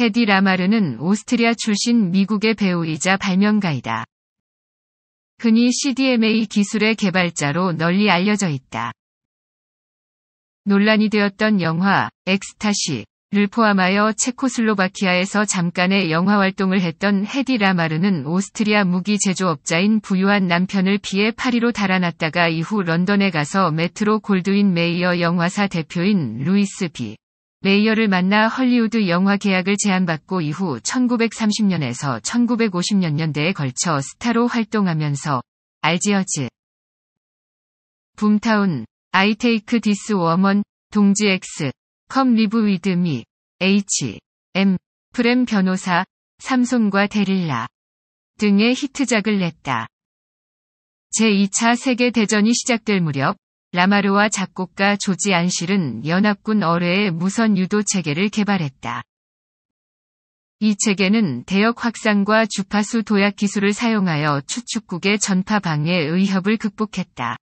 테디 라마르는 오스트리아 출신 미국의 배우이자 발명가이다. 흔히 CDMA 기술의 개발자로 널리 알려져 있다. 논란이 되었던 영화 엑스타시를 포함하여 체코슬로바키아에서 잠깐의 영화 활동을 했던 헤디 라마르는 오스트리아 무기 제조업자인 부유한 남편을 피해 파리로 달아났다가 이후 런던에 가서 메트로 골드윈 메이어 영화사 대표인 루이스 비. 레이어를 만나 헐리우드 영화 계약을 제안받고 이후 1930년에서 1950년 년대에 걸쳐 스타로 활동하면서 알지어즈, 붐타운, 아이테이크 디스 워먼, 동지 X, 컴 리브 위드 미, H, M, 프렘 변호사, 삼손과 데릴라 등의 히트작을 냈다. 제2차 세계대전이 시작될 무렵 라마르와 작곡가 조지 안실은 연합군 어뢰의 무선 유도 체계를 개발했다. 이 체계는 대역 확산과 주파수 도약 기술을 사용하여 추축국의 전파 방해 의협을 극복했다.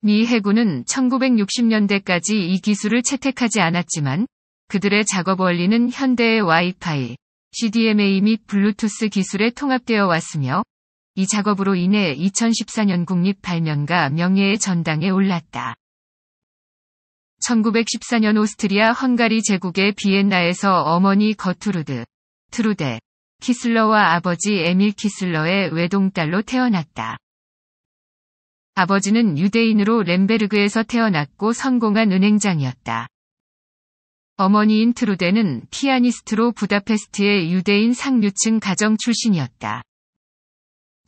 미 해군은 1960년대까지 이 기술을 채택하지 않았지만 그들의 작업 원리는 현대의 와이파이, CDMA 및 블루투스 기술에 통합되어 왔으며 이 작업으로 인해 2014년 국립 발명가 명예의 전당에 올랐다. 1914년 오스트리아 헝가리 제국의 비엔나에서 어머니 거트루드, 트루데, 키슬러와 아버지 에밀 키슬러의 외동딸로 태어났다. 아버지는 유대인으로 렘베르그에서 태어났고 성공한 은행장이었다. 어머니인 트루데는 피아니스트로 부다페스트의 유대인 상류층 가정 출신이었다.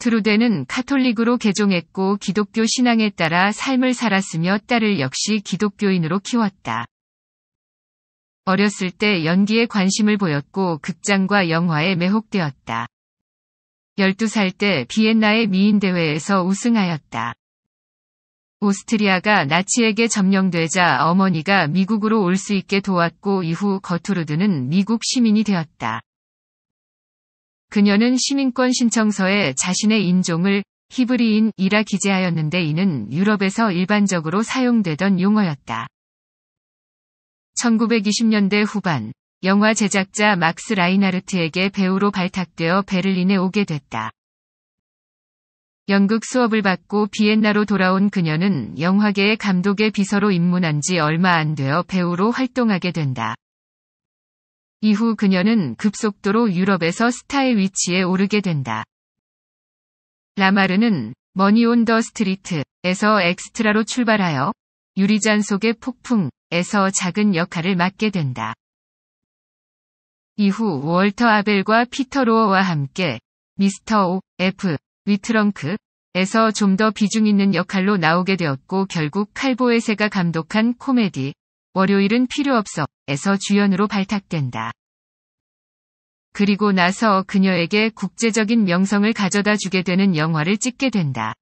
트루데는 카톨릭으로 개종했고 기독교 신앙에 따라 삶을 살았으며 딸을 역시 기독교인으로 키웠다. 어렸을 때 연기에 관심을 보였고 극장과 영화에 매혹되었다. 12살 때 비엔나의 미인대회에서 우승하였다. 오스트리아가 나치에게 점령되자 어머니가 미국으로 올 수 있게 도왔고 이후 거투르드는 미국 시민이 되었다. 그녀는 시민권 신청서에 자신의 인종을 히브리인이라 기재하였는데 이는 유럽에서 일반적으로 사용되던 용어였다. 1920년대 후반, 영화 제작자 막스 라이나르트에게 배우로 발탁되어 베를린에 오게 됐다. 연극 수업을 받고 비엔나로 돌아온 그녀는 영화계의 감독의 비서로 입문한 지 얼마 안 되어 배우로 활동하게 된다. 이후 그녀는 급속도로 유럽에서 스타의 위치에 오르게 된다. 라마르는 머니 온더 스트리트에서 엑스트라로 출발하여 유리잔 속의 폭풍에서 작은 역할을 맡게 된다. 이후 월터 아벨과 피터 로어와 함께 미스터 오, F, 위트렁크에서 좀 더 비중 있는 역할로 나오게 되었고 결국 칼보에세가 감독한 코미디 월요일은 필요 없어 에서 주연으로 발탁된다. 그리고 나서 그녀에게 국제적인 명성을 가져다 주게 되는 영화를 찍게 된다.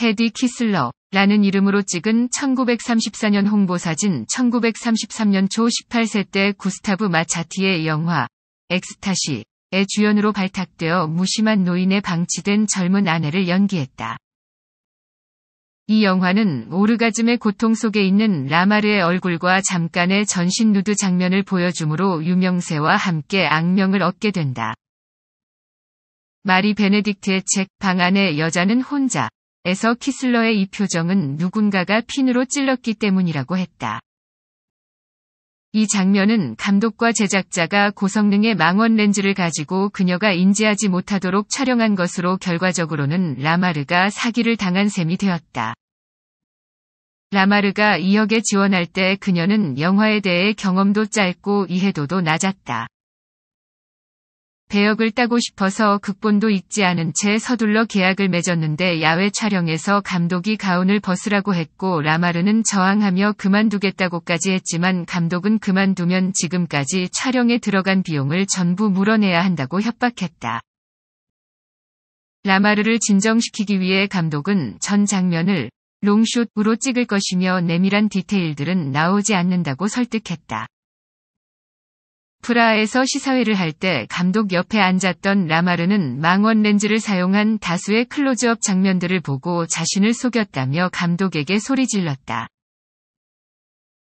헤디 키슬러라는 이름으로 찍은 1934년 홍보사진 1933년 초 18세 때 구스타브 마차티의 영화 엑스타시의 주연으로 발탁되어 무심한 노인에 방치된 젊은 아내를 연기했다. 이 영화는 오르가즘의 고통 속에 있는 라마르의 얼굴과 잠깐의 전신 누드 장면을 보여주므로 유명세와 함께 악명을 얻게 된다. 마리 베네딕트의 책, 방안에 여자는 혼자 에서 키슬러의 이 표정은 누군가가 핀으로 찔렀기 때문이라고 했다. 이 장면은 감독과 제작자가 고성능의 망원 렌즈를 가지고 그녀가 인지하지 못하도록 촬영한 것으로 결과적으로는 라마르가 사기를 당한 셈이 되었다. 라마르가 2억에 지원할 때 그녀는 영화에 대해 경험도 짧고 이해도도 낮았다. 배역을 따고 싶어서 극본도 읽지 않은 채 서둘러 계약을 맺었는데 야외 촬영에서 감독이 가운을 벗으라고 했고 라마르는 저항하며 그만두겠다고까지 했지만 감독은 그만두면 지금까지 촬영에 들어간 비용을 전부 물어내야 한다고 협박했다. 라마르를 진정시키기 위해 감독은 전 장면을 롱숏으로 찍을 것이며 내밀한 디테일들은 나오지 않는다고 설득했다. 프라하에서 시사회를 할 때 감독 옆에 앉았던 라마르는 망원 렌즈를 사용한 다수의 클로즈업 장면들을 보고 자신을 속였다며 감독에게 소리질렀다.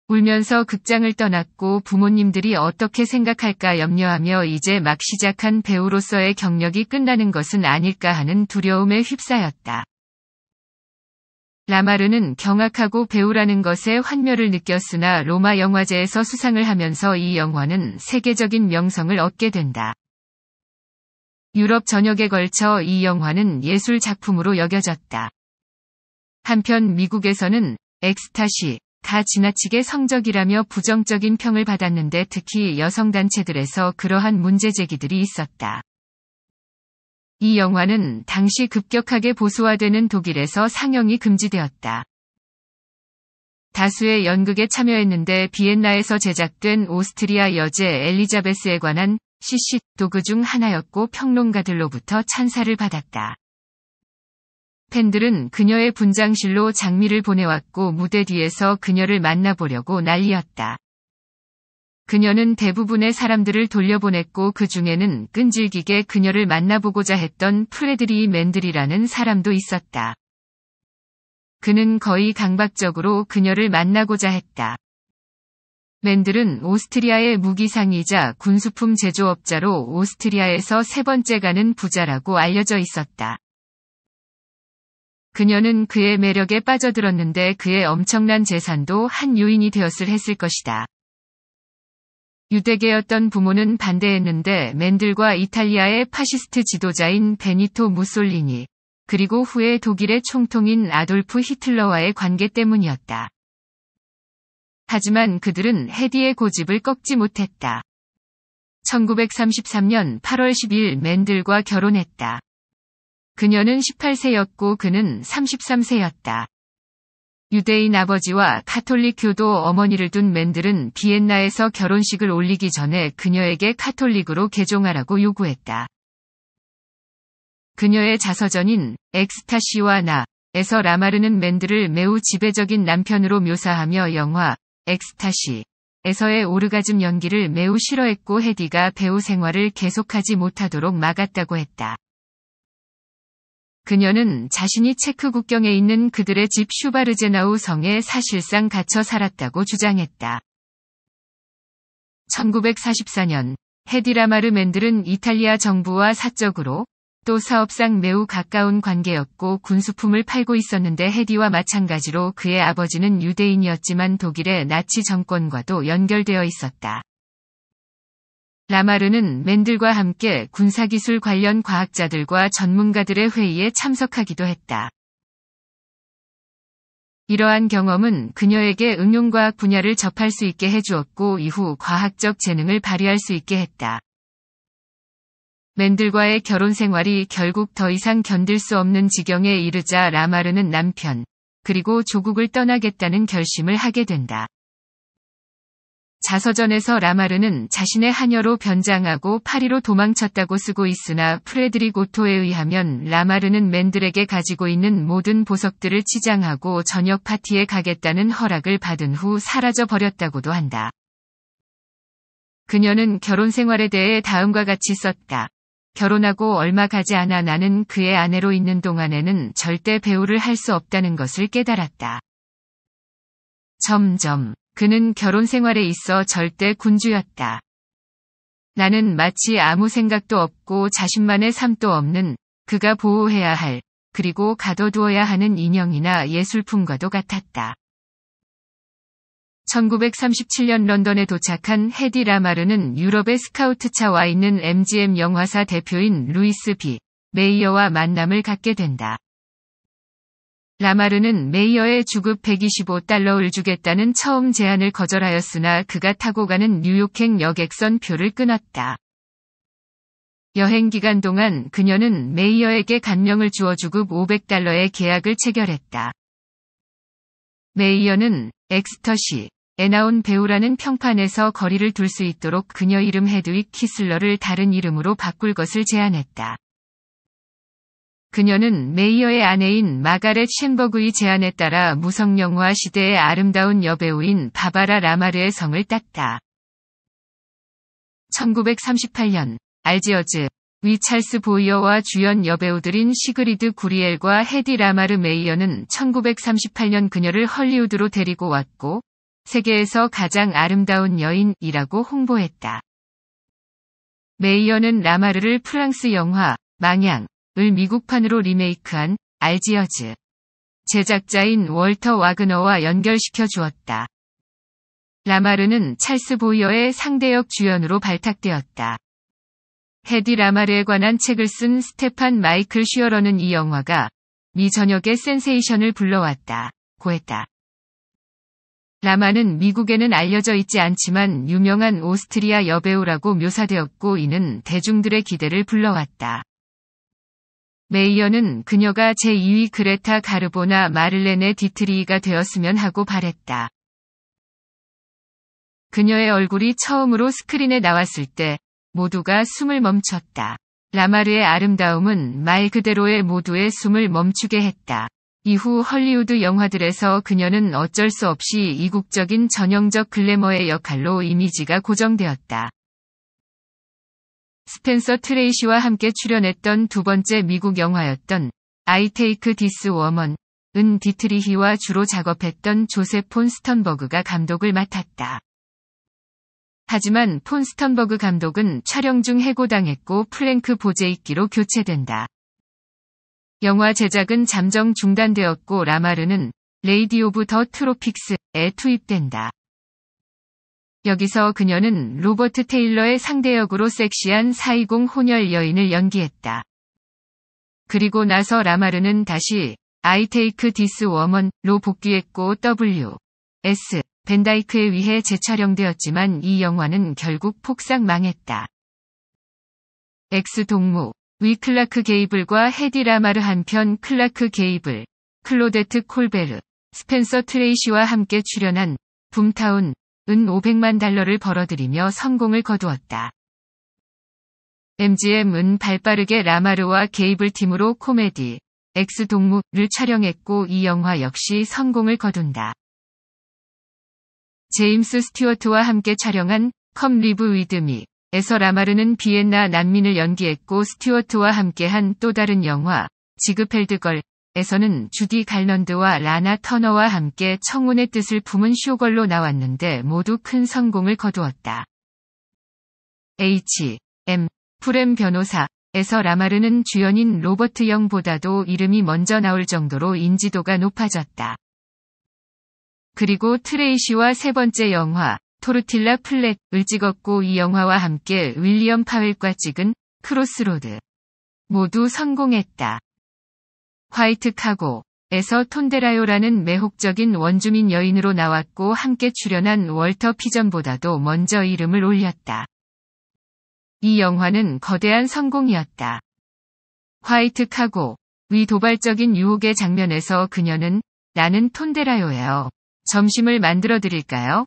울면서 극장을 떠났고 부모님들이 어떻게 생각할까 염려하며 이제 막 시작한 배우로서의 경력이 끝나는 것은 아닐까 하는 두려움에 휩싸였다. 라마르는 경악하고 배우라는 것에 환멸을 느꼈으나 로마 영화제에서 수상을 하면서 이 영화는 세계적인 명성을 얻게 된다. 유럽 전역에 걸쳐 이 영화는 예술 작품으로 여겨졌다. 한편 미국에서는 엑스타시, 가 지나치게 성적이라며 부정적인 평을 받았는데 특히 여성단체들에서 그러한 문제제기들이 있었다. 이 영화는 당시 급격하게 보수화되는 독일에서 상영이 금지되었다. 다수의 연극에 참여했는데 비엔나에서 제작된 오스트리아 여제 엘리자베스에 관한 시시 도그 중 하나였고 평론가들로부터 찬사를 받았다. 팬들은 그녀의 분장실로 장미를 보내왔고 무대 뒤에서 그녀를 만나보려고 난리였다. 그녀는 대부분의 사람들을 돌려보냈고 그 중에는 끈질기게 그녀를 만나보고자 했던 프레드리 맨들이라는 사람도 있었다. 그는 거의 강박적으로 그녀를 만나고자 했다. 맨들은 오스트리아의 무기상이자 군수품 제조업자로 오스트리아에서 세 번째 가는 부자라고 알려져 있었다. 그녀는 그의 매력에 빠져들었는데 그의 엄청난 재산도 한 요인이 되었을 했을 것이다. 유대계였던 부모는 반대했는데 맨들과 이탈리아의 파시스트 지도자인 베니토 무솔리니, 그리고 후에 독일의 총통인 아돌프 히틀러와의 관계 때문이었다. 하지만 그들은 헤디의 고집을 꺾지 못했다. 1933년 8월 10일 맨들과 결혼했다. 그녀는 18세였고 그는 33세였다. 유대인 아버지와 카톨릭 교도 어머니를 둔 맨들은 비엔나에서 결혼식을 올리기 전에 그녀에게 카톨릭으로 개종하라고 요구했다. 그녀의 자서전인 엑스타시와 나에서 라마르는 맨들을 매우 지배적인 남편으로 묘사하며 영화 엑스타시에서의 오르가즘 연기를 매우 싫어했고 헤디가 배우 생활을 계속하지 못하도록 막았다고 했다. 그녀는 자신이 체크 국경에 있는 그들의 집 슈바르제나우 성에 사실상 갇혀 살았다고 주장했다. 1944년 헤디라마르 맨들은 이탈리아 정부와 사적으로 또 사업상 매우 가까운 관계였고 군수품을 팔고 있었는데 헤디와 마찬가지로 그의 아버지는 유대인이었지만 독일의 나치 정권과도 연결되어 있었다. 라마르는 맨들과 함께 군사기술 관련 과학자들과 전문가들의 회의에 참석하기도 했다. 이러한 경험은 그녀에게 응용과학 분야를 접할 수 있게 해주었고 이후 과학적 재능을 발휘할 수 있게 했다. 맨들과의 결혼 생활이 결국 더 이상 견딜 수 없는 지경에 이르자 라마르는 남편, 그리고 조국을 떠나겠다는 결심을 하게 된다. 자서전에서 라마르는 자신의 한여로 변장하고 파리로 도망쳤다고 쓰고 있으나 프레드릭 오토에 의하면 라마르는 맨들에게 가지고 있는 모든 보석들을 치장하고 저녁 파티에 가겠다는 허락을 받은 후 사라져 버렸다고도 한다. 그녀는 결혼 생활에 대해 다음과 같이 썼다. 결혼하고 얼마 가지 않아 나는 그의 아내로 있는 동안에는 절대 배우를 할 수 없다는 것을 깨달았다. 점점 그는 결혼 생활에 있어 절대 군주였다. 나는 마치 아무 생각도 없고 자신만의 삶도 없는 그가 보호해야 할 그리고 가둬두어야 하는 인형이나 예술품과도 같았다. 1937년 런던에 도착한 헤디 라마르는 유럽의 스카우트차 와 있는 MGM 영화사 대표인 루이스 비 메이어와 만남을 갖게 된다. 라마르는 메이어의 주급 125달러를 주겠다는 처음 제안을 거절하였으나 그가 타고 가는 뉴욕행 여객선 표를 끊었다. 여행 기간 동안 그녀는 메이어에게 간명을 주어 주급 500달러의 계약을 체결했다. 메이어는 엑스터시, 에 나온 배우라는 평판에서 거리를 둘 수 있도록 그녀 이름 헤드윅 키슬러를 다른 이름으로 바꿀 것을 제안했다. 그녀는 메이어의 아내인 마가렛 쉔버그의 제안에 따라 무성 영화 시대의 아름다운 여배우인 바바라 라마르의 성을 땄다. 1938년 알지어즈 위찰스 보이어와 주연 여배우들인 시그리드 구리엘과 헤디 라마르 메이어는 1938년 그녀를 헐리우드로 데리고 왔고 세계에서 가장 아름다운 여인이라고 홍보했다. 메이어는 라마르를 프랑스 영화 망향 을 미국판으로 리메이크한 알지어즈. 제작자인 월터 와그너와 연결시켜 주었다. 라마르는 찰스 보이어의 상대역 주연으로 발탁되었다. 헤디 라마르에 관한 책을 쓴 스테판 마이클 슈어러는 이 영화가 미 전역의 센세이션을 불러왔다. 고했다. 라마는 미국에는 알려져 있지 않지만 유명한 오스트리아 여배우라고 묘사되었고 이는 대중들의 기대를 불러왔다. 메이어는 그녀가 제2위 그레타 가르보나 마를레네 디트리히가 되었으면 하고 바랬다. 그녀의 얼굴이 처음으로 스크린에 나왔을 때 모두가 숨을 멈췄다. 라마르의 아름다움은 말 그대로의 모두의 숨을 멈추게 했다. 이후 헐리우드 영화들에서 그녀는 어쩔 수 없이 이국적인 전형적 글래머의 역할로 이미지가 고정되었다. 스펜서 트레이시와 함께 출연했던 두 번째 미국 영화였던 I Take This Woman, 은 디트리히와 주로 작업했던 조셉 폰 스턴버그가 감독을 맡았다. 하지만 폰 스턴버그 감독은 촬영 중 해고당했고 플랭크 보제이끼로 교체된다. 영화 제작은 잠정 중단되었고 라마르는 레이디 오브 더 트로픽스에 투입된다. 여기서 그녀는 로버트 테일러의 상대역으로 섹시한 420 혼혈 여인을 연기했다. 그리고 나서 라마르는 다시 I Take This Woman로 복귀했고 W. S. 벤다이크에 의해 재촬영되었지만 이 영화는 결국 폭삭 망했다. X 동무 위 클라크 게이블과 헤디 라마르 한편 클라크 게이블, 클로데트 콜베르, 스펜서 트레이시와 함께 출연한 붐타운 은 500만 달러를 벌어들이며 성공을 거두었다. MGM은 발빠르게 라마르와 게이블 팀으로 코미디, 엑스 동무를 촬영했고 이 영화 역시 성공을 거둔다. 제임스 스튜어트와 함께 촬영한 컴 리브 위드미 에서 라마르는 비엔나 난민을 연기했고 스튜어트와 함께한 또 다른 영화 지그펠드걸 에서는 주디 갈런드와 라나 터너와 함께 청혼의 뜻을 품은 쇼걸로 나왔는데 모두 큰 성공을 거두었다. H. M. 프렘 변호사에서 라마르는 주연인 로버트 영보다도 이름이 먼저 나올 정도로 인지도가 높아졌다. 그리고 트레이시와 세 번째 영화 토르틸라 플랫을 찍었고 이 영화와 함께 윌리엄 파웰과 찍은 크로스로드 모두 성공했다. 화이트 카고에서 톤데라요라는 매혹적인 원주민 여인으로 나왔고 함께 출연한 월터 피전보다도 먼저 이름을 올렸다. 이 영화는 거대한 성공이었다. 화이트 카고, 위 도발적인 유혹의 장면에서 그녀는 나는 톤데라요예요. 점심을 만들어 드릴까요?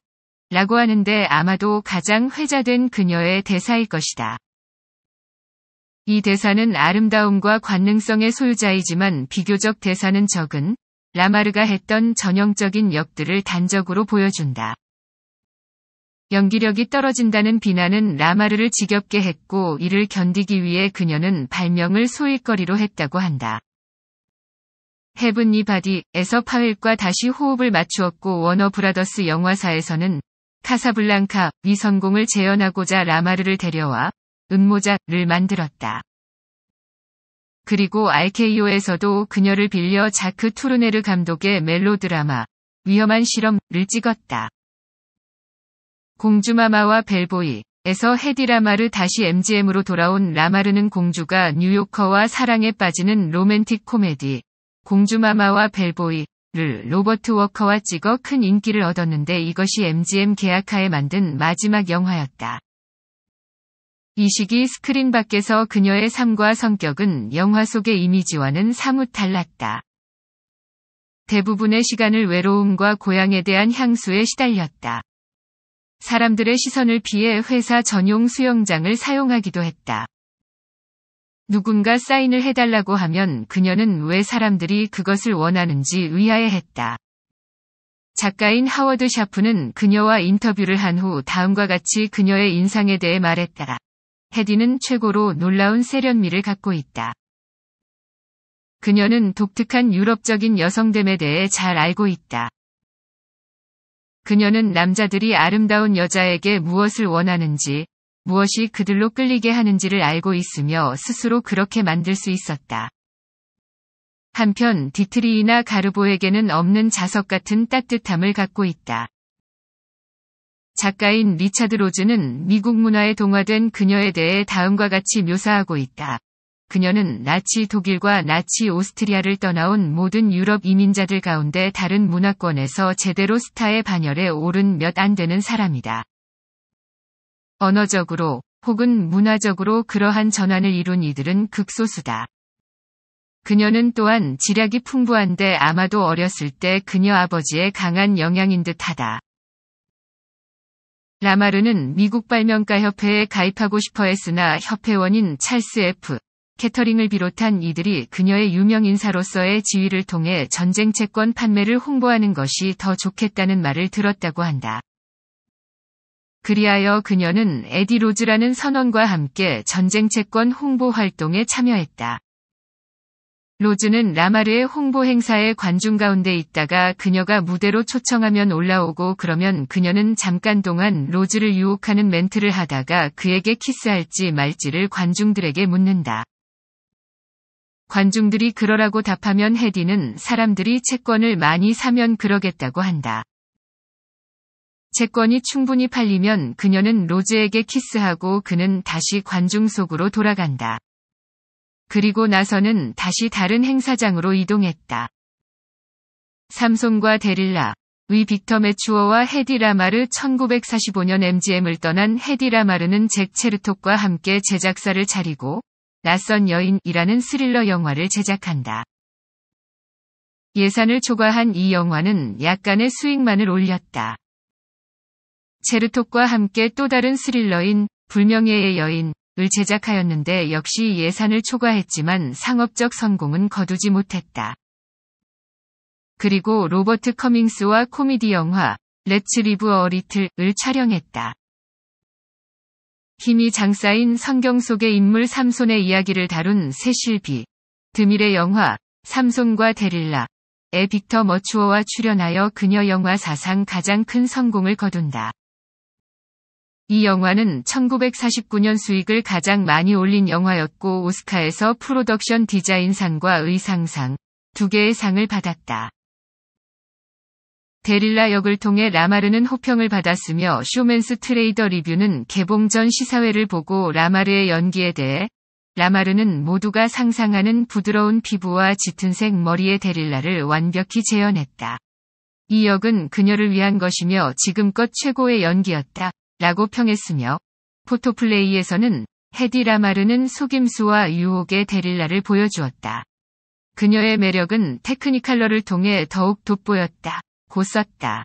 라고 하는데 아마도 가장 회자된 그녀의 대사일 것이다. 이 대사는 아름다움과 관능성의 소유자이지만 비교적 대사는 적은 라마르가 했던 전형적인 역들을 단적으로 보여준다. 연기력이 떨어진다는 비난은 라마르를 지겹게 했고 이를 견디기 위해 그녀는 발명을 소일거리로 했다고 한다. 헤븐니 바디에서 파웰과 다시 호흡을 맞추었고 워너 브라더스 영화사에서는 카사블랑카 위성공을 재현하고자 라마르를 데려와 눈모자를 만들었다. 그리고 RKO에서도 그녀를 빌려 자크 투르네르 감독의 멜로드라마 위험한 실험을 찍었다. 공주마마와 벨보이에서 헤디라마르 다시 MGM으로 돌아온 라마르는 공주가 뉴요커와 사랑에 빠지는 로맨틱 코미디 공주마마와 벨보이를 로버트 워커와 찍어 큰 인기를 얻었는데 이것이 MGM 계약하에 만든 마지막 영화였다. 이 시기 스크린 밖에서 그녀의 삶과 성격은 영화 속의 이미지와는 사뭇 달랐다. 대부분의 시간을 외로움과 고향에 대한 향수에 시달렸다. 사람들의 시선을 피해 회사 전용 수영장을 사용하기도 했다. 누군가 사인을 해달라고 하면 그녀는 왜 사람들이 그것을 원하는지 의아해했다. 작가인 하워드 샤프는 그녀와 인터뷰를 한 후 다음과 같이 그녀의 인상에 대해 말했다. 헤디는 최고로 놀라운 세련미를 갖고 있다. 그녀는 독특한 유럽적인 여성됨에 대해 잘 알고 있다. 그녀는 남자들이 아름다운 여자에게 무엇을 원하는지, 무엇이 그들로 끌리게 하는지를 알고 있으며 스스로 그렇게 만들 수 있었다. 한편 디트리이나 가르보에게는 없는 자석 같은 따뜻함을 갖고 있다. 작가인 리차드 로즈는 미국 문화에 동화된 그녀에 대해 다음과 같이 묘사하고 있다. 그녀는 나치 독일과 나치 오스트리아를 떠나온 모든 유럽 이민자들 가운데 다른 문화권에서 제대로 스타의 반열에 오른 몇 안 되는 사람이다. 언어적으로 혹은 문화적으로 그러한 전환을 이룬 이들은 극소수다. 그녀는 또한 지략이 풍부한데 아마도 어렸을 때 그녀 아버지의 강한 영향인 듯하다. 라마르는 미국 발명가 협회에 가입하고 싶어 했으나 협회원인 찰스 F. 캐터링을 비롯한 이들이 그녀의 유명 인사로서의 지위를 통해 전쟁 채권 판매를 홍보하는 것이 더 좋겠다는 말을 들었다고 한다. 그리하여 그녀는 에디 로즈라는 선원과 함께 전쟁 채권 홍보 활동에 참여했다. 로즈는 라마르의 홍보 행사에 관중 가운데 있다가 그녀가 무대로 초청하면 올라오고 그러면 그녀는 잠깐 동안 로즈를 유혹하는 멘트를 하다가 그에게 키스할지 말지를 관중들에게 묻는다. 관중들이 그러라고 답하면 헤디는 사람들이 채권을 많이 사면 그러겠다고 한다. 채권이 충분히 팔리면 그녀는 로즈에게 키스하고 그는 다시 관중 속으로 돌아간다. 그리고 나서는 다시 다른 행사장으로 이동했다. 삼손과 데릴라, 위 빅터 메추어와 헤디라마르 1945년 MGM을 떠난 헤디라마르는 잭 체르톡과 함께 제작사를 차리고 낯선 여인이라는 스릴러 영화를 제작한다. 예산을 초과한 이 영화는 약간의 수익만을 올렸다. 체르톡과 함께 또 다른 스릴러인 불명예의 여인 을 제작하였는데 역시 예산을 초과했지만 상업적 성공은 거두지 못했다. 그리고 로버트 커밍스와 코미디 영화 레츠 리브 어 리틀을 촬영했다. 힘이 장사인 성경 속의 인물 삼손의 이야기를 다룬 세실비 드밀의 영화 삼손과 데릴라에 빅터 머추어와 출연하여 그녀 영화 사상 가장 큰 성공을 거둔다. 이 영화는 1949년 수익을 가장 많이 올린 영화였고 오스카에서 프로덕션 디자인상과 의상상 두 개의 상을 받았다. 데릴라 역을 통해 라마르는 호평을 받았으며 쇼맨스 트레이더 리뷰는 개봉 전 시사회를 보고 라마르의 연기에 대해 라마르는 모두가 상상하는 부드러운 피부와 짙은색 머리의 데릴라를 완벽히 재현했다. 이 역은 그녀를 위한 것이며 지금껏 최고의 연기였다. 라고 평했으며 포토플레이에서는 헤디 라마르는 속임수와 유혹의 데릴라를 보여주었다. 그녀의 매력은 테크니컬러를 통해 더욱 돋보였다. 고 썼다.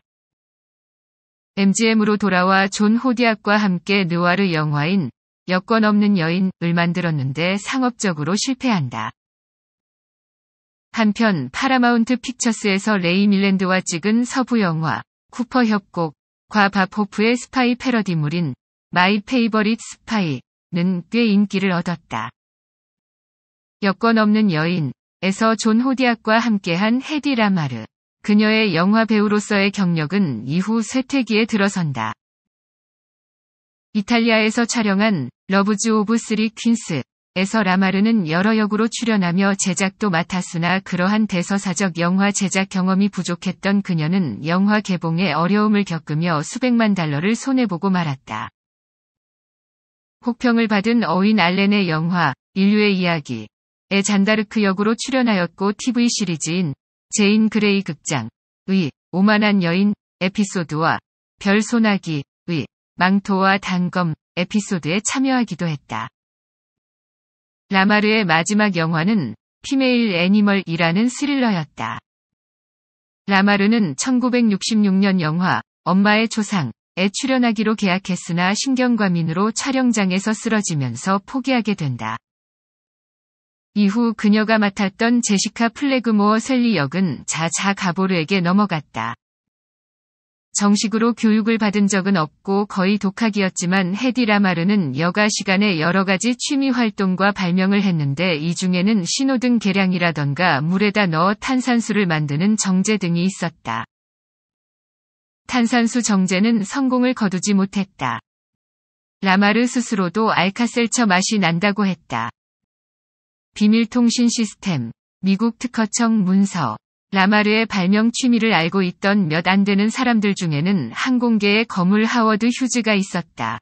MGM으로 돌아와 존 호디악과 함께 느와르 영화인 여권 없는 여인을 만들었는데 상업적으로 실패한다. 한편 파라마운트 픽처스에서 레이 밀랜드와 찍은 서부 영화 쿠퍼 협곡 과 바포프의 스파이 패러디물인 마이 페이버릿 스파이는 꽤 인기를 얻었다. 여권 없는 여인에서 존 호디악과 함께한 헤디 라마르. 그녀의 영화 배우로서의 경력은 이후 쇠퇴기에 들어선다. 이탈리아에서 촬영한 러브즈 오브 쓰리 퀸스 에서 라마르는 여러 역으로 출연하며 제작도 맡았으나 그러한 대서사적 영화 제작 경험이 부족했던 그녀는 영화 개봉에 어려움을 겪으며 수백만 달러를 손해보고 말았다. 혹평을 받은 어윈 알렌의 영화 인류의 이야기 에 잔다르크 역으로 출연하였고 TV 시리즈인 제인 그레이 극장의 오만한 여인 에피소드와 별 소나기의 망토와 단검 에피소드에 참여하기도 했다. 라마르의 마지막 영화는 피메일 애니멀이라는 스릴러였다. 라마르는 1966년 영화 엄마의 조상에 출연하기로 계약했으나 신경과민으로 촬영장에서 쓰러지면서 포기하게 된다. 이후 그녀가 맡았던 제시카 플래그모어 셀리 역은 자자 가보르에게 넘어갔다. 정식으로 교육을 받은 적은 없고 거의 독학이었지만 헤디라마르는 여가 시간에 여러 가지 취미 활동과 발명을 했는데 이 중에는 신호등 개량이라던가 물에다 넣어 탄산수를 만드는 정제 등이 있었다. 탄산수 정제는 성공을 거두지 못했다. 라마르 스스로도 알카셀처 맛이 난다고 했다. 비밀통신 시스템, 미국 특허청 문서 라마르의 발명 취미를 알고 있던 몇 안 되는 사람들 중에는 항공계의 거물 하워드 휴즈가 있었다.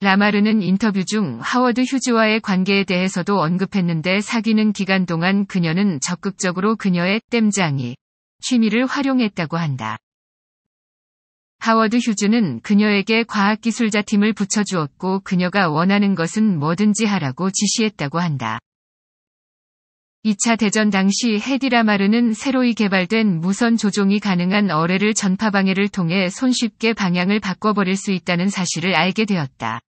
라마르는 인터뷰 중 하워드 휴즈와의 관계에 대해서도 언급했는데 사귀는 기간 동안 그녀는 적극적으로 그녀의 땜장이 취미를 활용했다고 한다. 하워드 휴즈는 그녀에게 과학기술자 팀을 붙여주었고 그녀가 원하는 것은 뭐든지 하라고 지시했다고 한다. 2차 대전 당시 헤디라마르는 새로이 개발된 무선 조종이 가능한 어뢰를 전파 방해를 통해 손쉽게 방향을 바꿔버릴 수 있다는 사실을 알게 되었다.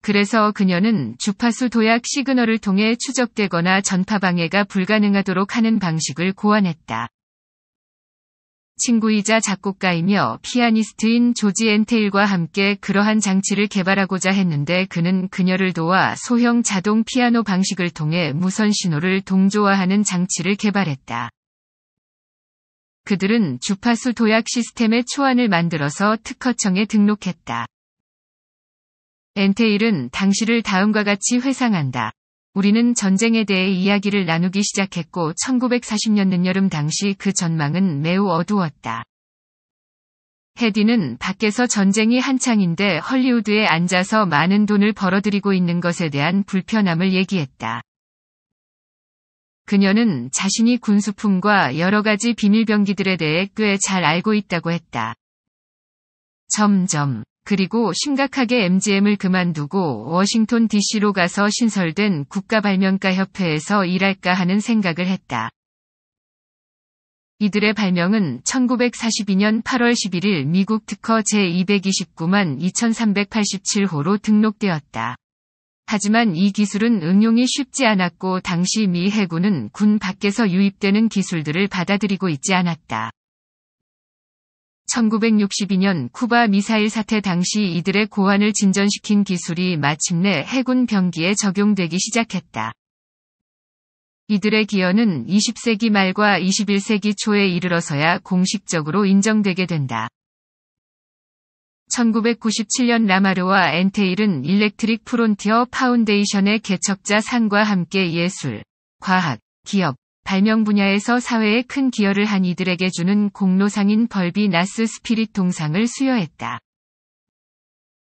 그래서 그녀는 주파수 도약 시그널을 통해 추적되거나 전파 방해가 불가능하도록 하는 방식을 고안했다. 친구이자 작곡가이며 피아니스트인 조지 엔테일과 함께 그러한 장치를 개발하고자 했는데 그는 그녀를 도와 소형 자동 피아노 방식을 통해 무선 신호를 동조화하는 장치를 개발했다. 그들은 주파수 도약 시스템의 초안을 만들어서 특허청에 등록했다. 엔테일은 당시를 다음과 같이 회상한다. 우리는 전쟁에 대해 이야기를 나누기 시작했고 1940년 늦여름 당시 그 전망은 매우 어두웠다. 헤디는 밖에서 전쟁이 한창인데 헐리우드에 앉아서 많은 돈을 벌어들이고 있는 것에 대한 불편함을 얘기했다. 그녀는 자신이 군수품과 여러 가지 비밀병기들에 대해 꽤 잘 알고 있다고 했다. 점점 그리고 심각하게 MGM을 그만두고 워싱턴 DC로 가서 신설된 국가발명가협회에서 일할까 하는 생각을 했다. 이들의 발명은 1942년 8월 11일 미국 특허 제229만 2387호로 등록되었다. 하지만 이 기술은 응용이 쉽지 않았고 당시 미 해군은 군 밖에서 유입되는 기술들을 받아들이고 있지 않았다. 1962년 쿠바 미사일 사태 당시 이들의 고안을 진전시킨 기술이 마침내 해군 병기에 적용되기 시작했다. 이들의 기여는 20세기 말과 21세기 초에 이르러서야 공식적으로 인정되게 된다. 1997년 라마르와 엔테일은 일렉트릭 프론티어 파운데이션의 개척자 상과 함께 예술, 과학, 기업, 발명 분야에서 사회에 큰 기여를 한 이들에게 주는 공로상인 벌비 나스 스피릿 동상을 수여했다.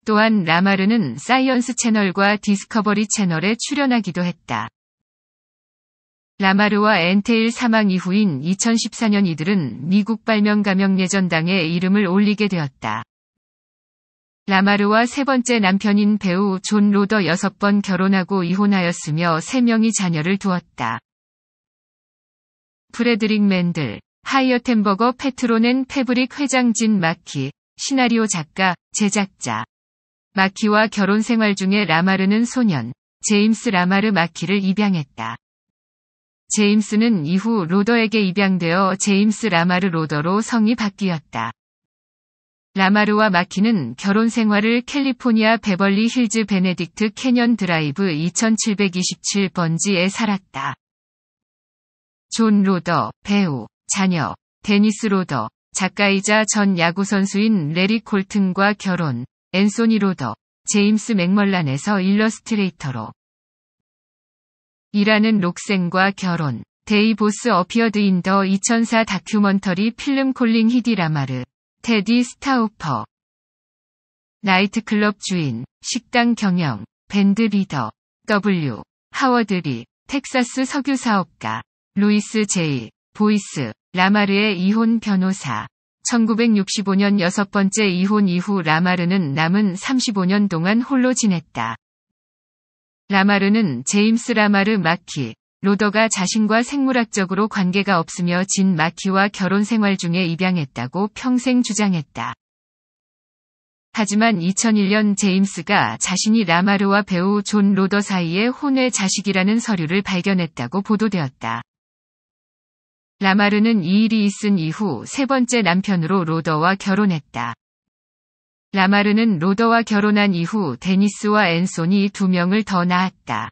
또한 라마르는 사이언스 채널과 디스커버리 채널에 출연하기도 했다. 라마르와 엔테일 사망 이후인 2014년 이들은 미국 발명 가명 예전당에 이름을 올리게 되었다. 라마르와 세 번째 남편인 배우 존 로더 여섯 번 결혼하고 이혼하였으며 세 명이 자녀를 두었다. 프레드릭 맨들, 하이어템버거페트로넨 패브릭 회장 진 마키, 시나리오 작가, 제작자. 마키와 결혼 생활 중에 라마르는 소년, 제임스 라마르 마키를 입양했다. 제임스는 이후 로더에게 입양되어 제임스 라마르 로더로 성이 바뀌었다. 라마르와 마키는 결혼 생활을 캘리포니아 베벌리 힐즈 베네딕트 캐년 드라이브 2727번지에 살았다. 존 로더, 배우, 자녀, 데니스 로더, 작가이자 전 야구선수인 레리 콜튼과 결혼, 앤소니 로더, 제임스 맥멀란에서 일러스트레이터로 일하는 록센과 결혼, 데이보스 어피어드 인 더 2004 다큐먼터리 필름 콜링 히디라마르, 테디 스타우퍼, 나이트클럽 주인, 식당 경영, 밴드 리더, W, 하워드리, 텍사스 석유사업가, 루이스 제이 보이스 라마르의 이혼 변호사 1965년 여섯 번째 이혼 이후 라마르는 남은 35년 동안 홀로 지냈다. 라마르는 제임스 라마르 마키, 로더가 자신과 생물학적으로 관계가 없으며 진 마키와 결혼 생활 중에 입양했다고 평생 주장했다. 하지만 2001년 제임스가 자신이 라마르와 배우 존 로더 사이의 혼외 자식이라는 서류를 발견했다고 보도되었다. 라마르는 이 일이 있은 이후 세 번째 남편으로 로더와 결혼했다. 라마르는 로더와 결혼한 이후 데니스와 앤소니두 명을 더 낳았다.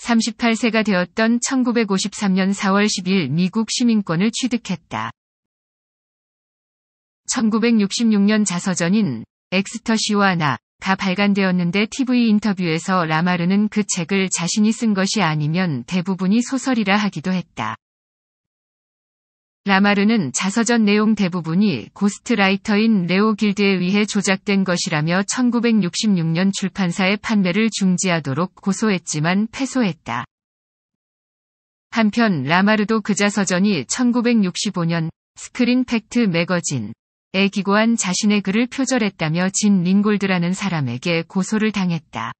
38세가 되었던 1953년 4월 10일 미국 시민권을 취득했다. 1966년 자서전인 엑스터시와 나가 발간되었는데 TV 인터뷰에서 라마르는 그 책을 자신이 쓴 것이 아니면 대부분이 소설이라 하기도 했다. 라마르는 자서전 내용 대부분이 고스트라이터인 레오 길드에 의해 조작된 것이라며 1966년 출판사의 판매를 중지하도록 고소했지만 패소했다. 한편 라마르도 그 자서전이 1965년 스크린 팩트 매거진에 기고한 자신의 글을 표절했다며 진 링골드라는 사람에게 고소를 당했다.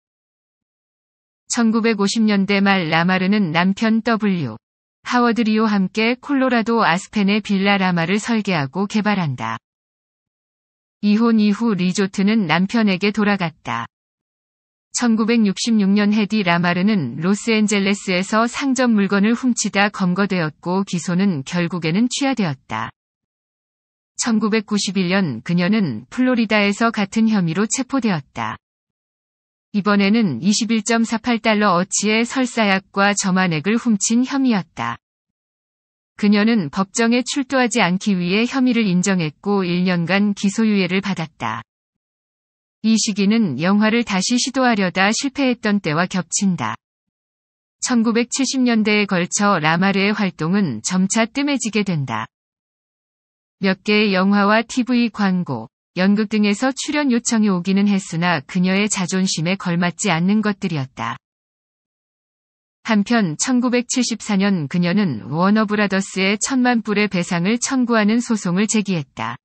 1950년대 말 라마르는 남편 W. 하워드리오 함께 콜로라도 아스펜의 빌라라마를 설계하고 개발한다. 이혼 이후 리조트는 남편에게 돌아갔다. 1966년 헤디 라마르는 로스앤젤레스에서 상점 물건을 훔치다 검거되었고 기소는 결국에는 취하되었다. 1991년 그녀는 플로리다에서 같은 혐의로 체포되었다. 이번에는 21.48달러 어치의 설사약과 점안액을 훔친 혐의였다. 그녀는 법정에 출두하지 않기 위해 혐의를 인정했고 1년간 기소유예를 받았다. 이 시기는 영화를 다시 시도하려다 실패했던 때와 겹친다. 1970년대에 걸쳐 라마르의 활동은 점차 뜸해지게 된다. 몇 개의 영화와 TV 광고, 연극 등에서 출연 요청이 오기는 했으나 그녀의 자존심에 걸맞지 않는 것들이었다. 한편 1974년 그녀는 워너브라더스의 천만 불의 배상을 청구하는 소송을 제기했다.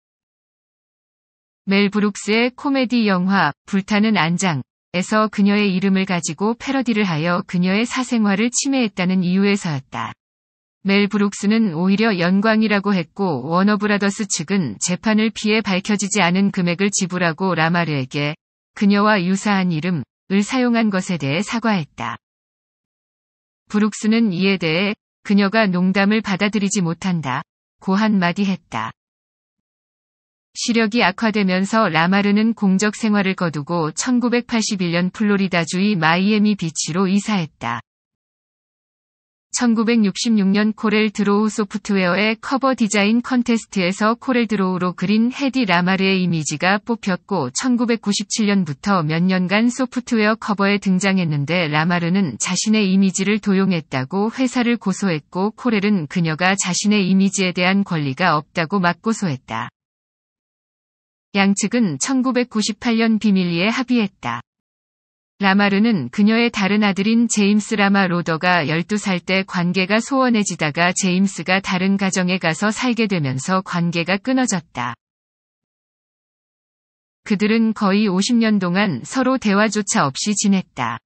멜 브룩스의 코미디 영화 불타는 안장에서 그녀의 이름을 가지고 패러디를 하여 그녀의 사생활을 침해했다는 이유에서였다. 멜 브룩스는 오히려 연광이라고 했고 워너브라더스 측은 재판을 피해 밝혀지지 않은 금액을 지불하고 라마르에게 그녀와 유사한 이름을 사용한 것에 대해 사과했다. 브룩스는 이에 대해 그녀가 농담을 받아들이지 못한다. 고 한마디 했다. 시력이 악화되면서 라마르는 공적 생활을 거두고 1981년 플로리다주의 마이애미 비치로 이사했다. 1966년 코렐 드로우 소프트웨어의 커버 디자인 컨테스트에서 코렐 드로우로 그린 헤디 라마르의 이미지가 뽑혔고 1997년부터 몇 년간 소프트웨어 커버에 등장했는데 라마르는 자신의 이미지를 도용했다고 회사를 고소했고 코렐은 그녀가 자신의 이미지에 대한 권리가 없다고 맞고소했다. 양측은 1998년 비밀리에 합의했다. 라마르는 그녀의 다른 아들인 제임스 라마 로더가 12살 때 관계가 소원해지다가 제임스가 다른 가정에 가서 살게 되면서 관계가 끊어졌다. 그들은 거의 50년 동안 서로 대화조차 없이 지냈다.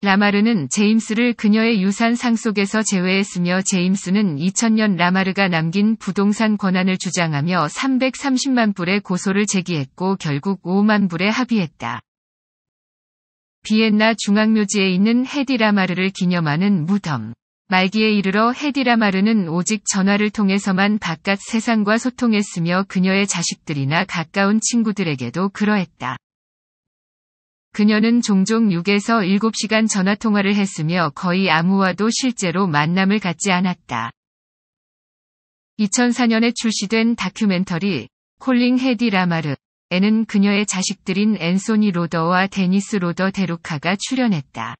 라마르는 제임스를 그녀의 유산 상속에서 제외했으며 제임스는 2000년 라마르가 남긴 부동산 권한을 주장하며 330만 불의 고소를 제기했고 결국 5만 불에 합의했다. 비엔나 중앙묘지에 있는 헤디라마르를 기념하는 무덤. 말기에 이르러 헤디라마르는 오직 전화를 통해서만 바깥 세상과 소통했으며 그녀의 자식들이나 가까운 친구들에게도 그러했다. 그녀는 종종 6에서 7시간 전화통화를 했으며 거의 아무와도 실제로 만남을 갖지 않았다. 2004년에 출시된 다큐멘터리 콜링 헤디라마르 에는 그녀의 자식들인 앤소니 로더와 데니스 로더 데루카가 출연했다.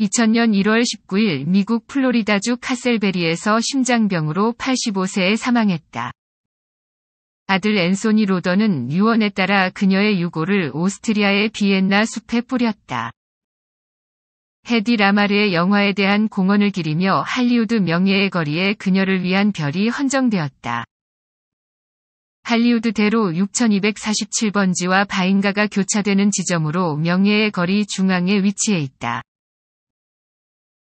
2000년 1월 19일 미국 플로리다주 카셀베리에서 심장병으로 85세에 사망했다. 아들 앤소니 로더는 유언에 따라 그녀의 유골을 오스트리아의 비엔나 숲에 뿌렸다. 헤디 라마르의 영화에 대한 공헌을 기리며 할리우드 명예의 거리에 그녀를 위한 별이 헌정되었다. 할리우드대로 6247번지와 바인가가 교차되는 지점으로 명예의 거리 중앙에 위치해 있다.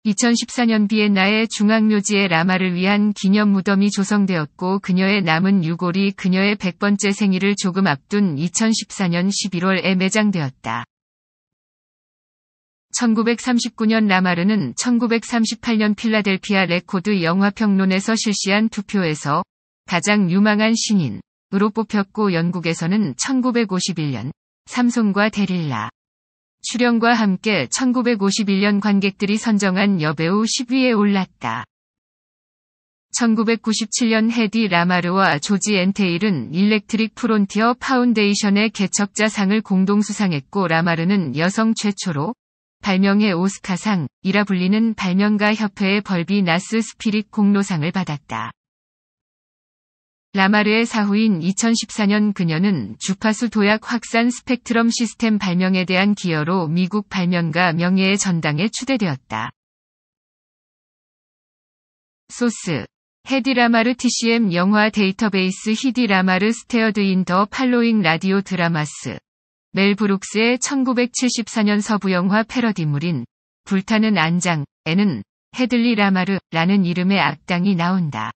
2014년 비엔나의 중앙묘지에 라마를 위한 기념 무덤이 조성되었고 그녀의 남은 유골이 그녀의 100번째 생일을 조금 앞둔 2014년 11월에 매장되었다. 1939년 라마르는 1938년 필라델피아 레코드 영화평론에서 실시한 투표에서 가장 유망한 신인, 으로 뽑혔고 영국에서는 1951년 삼손과 데릴라 출연과 함께 1951년 관객들이 선정한 여배우 10위에 올랐다. 1997년 헤디 라마르와 조지 엔테일은 일렉트릭 프론티어 파운데이션의 개척자상을 공동 수상했고 라마르는 여성 최초로 발명의 오스카상이라 불리는 발명가 협회의 벌비 나스 스피릿 공로상을 받았다. 라마르의 사후인 2014년 그녀는 주파수 도약 확산 스펙트럼 시스템 발명에 대한 기여로 미국 발명가 명예의 전당에 추대되었다. 소스 헤디 라마르 TCM 영화 데이터베이스 히디 라마르 스테어드 인 더 팔로잉 라디오 드라마스 멜 브룩스의 1974년 서부 영화 패러디물인 불타는 안장에는 헤들리 라마르라는 이름의 악당이 나온다.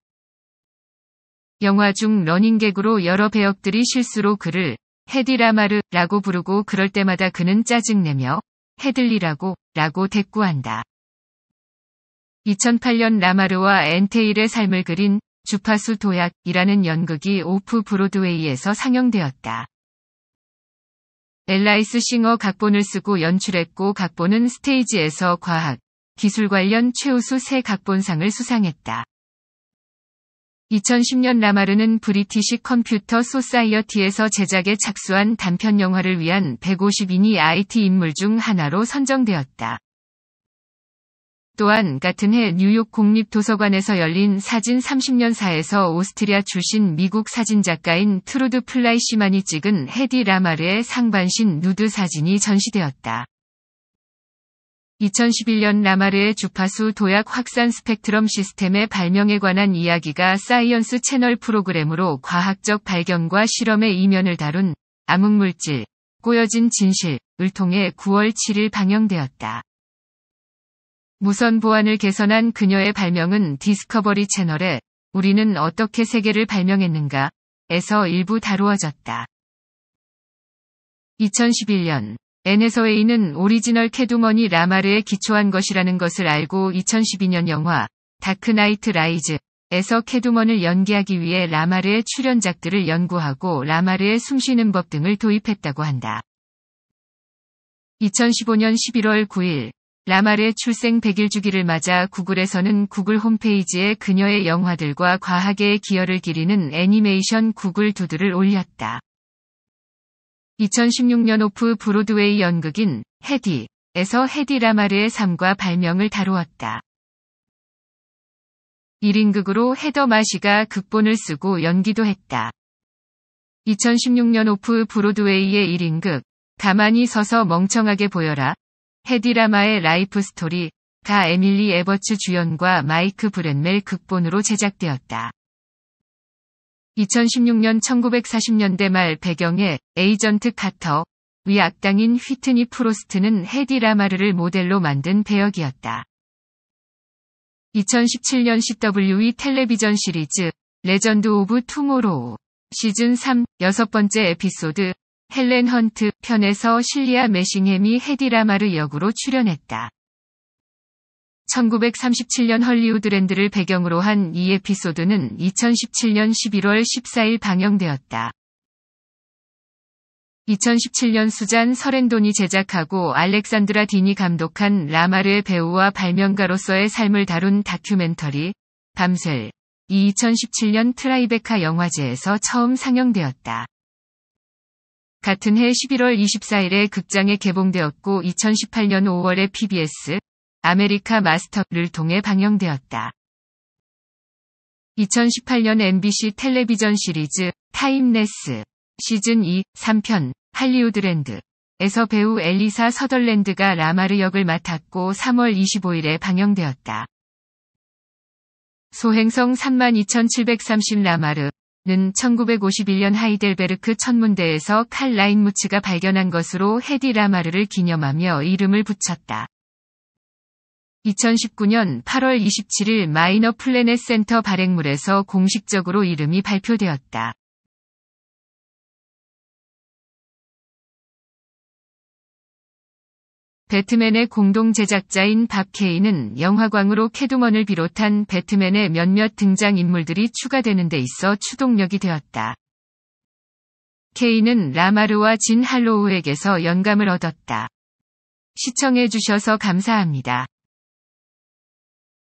영화 중 러닝객으로 여러 배역들이 실수로 그를 헤디라마르라고 부르고 그럴 때마다 그는 짜증내며 헤들리라고 라고 대꾸한다. 2008년 라마르와 엔테일의 삶을 그린 주파수 도약이라는 연극이 오프 브로드웨이에서 상영되었다. 엘라이스 싱어 각본을 쓰고 연출했고 각본은 스테이지에서 과학, 기술 관련 최우수 새 각본상을 수상했다. 2010년 라마르는 브리티시 컴퓨터 소사이어티에서 제작에 착수한 단편 영화를 위한 150인이 IT 인물 중 하나로 선정되었다. 또한 같은 해 뉴욕 국립도서관에서 열린 사진 30년사에서 오스트리아 출신 미국 사진작가인 트루드 플라이시만이 찍은 헤디 라마르의 상반신 누드 사진이 전시되었다. 2011년 라마르의 주파수 도약 확산 스펙트럼 시스템의 발명에 관한 이야기가 사이언스 채널 프로그램으로 과학적 발견과 실험의 이면을 다룬 암흑물질, 꼬여진 진실을 통해 9월 7일 방영되었다. 무선 보안을 개선한 그녀의 발명은 디스커버리 채널에 우리는 어떻게 세계를 발명했는가 에서 일부 다루어졌다. 2011년 N에서의 이는 오리지널 캐두머니 라마르에 기초한 것이라는 것을 알고 2012년 영화 다크나이트 라이즈에서 캐두먼을 연기하기 위해 라마르의 출연작들을 연구하고 라마르의 숨쉬는 법 등을 도입했다고 한다. 2015년 11월 9일 라마르의 출생 100일 주기를 맞아 구글에서는 구글 홈페이지에 그녀의 영화들과 과학의 기여를 기리는 애니메이션 구글 두드를 올렸다. 2016년 오프 브로드웨이 연극인 헤디에서 헤디 라마르의 삶과 발명을 다루었다. 1인극으로 헤더 마시가 극본을 쓰고 연기도 했다. 2016년 오프 브로드웨이의 1인극 가만히 서서 멍청하게 보여라 헤디라마의 라이프 스토리 가 에밀리 에버츠 주연과 마이크 브랜멜 극본으로 제작되었다. 2016년 1940년대 말 배경에 에이전트 카터, 위 악당인 휘트니 프로스트는 헤디 라마르를 모델로 만든 배역이었다. 2017년 CWE 텔레비전 시리즈 레전드 오브 투모로우 시즌 3 여섯 번째 에피소드 헬렌 헌트 편에서 실리아 메싱햄이 헤디 라마르 역으로 출연했다. 1937년 헐리우드랜드를 배경으로 한 이 에피소드는 2017년 11월 14일 방영되었다. 2017년 수잔 서렌돈이 제작하고 알렉산드라 디니 감독한 라마르의 배우와 발명가로서의 삶을 다룬 다큐멘터리 밤셀이 2017년 트라이베카 영화제에서 처음 상영되었다. 같은 해 11월 24일에 극장에 개봉되었고 2018년 5월에 PBS 아메리카 마스터를 통해 방영되었다. 2018년 MBC 텔레비전 시리즈 타임레스 시즌 2 3편 할리우드랜드에서 배우 엘리사 서덜랜드가 라마르 역을 맡았고 3월 25일에 방영되었다. 소행성 32,730 라마르는 1951년 하이델베르크 천문대에서 칼 라인무츠가 발견한 것으로 헤디 라마르를 기념하며 이름을 붙였다. 2019년 8월 27일 마이너 플래넷 센터 발행물에서 공식적으로 이름이 발표되었다. 배트맨의 공동 제작자인 박 케인은 영화광으로 캐두먼을 비롯한 배트맨의 몇몇 등장인물들이 추가되는 데 있어 추동력이 되었다. 케인은 라마르와 진 할로우에게서 영감을 얻었다. 시청해주셔서 감사합니다.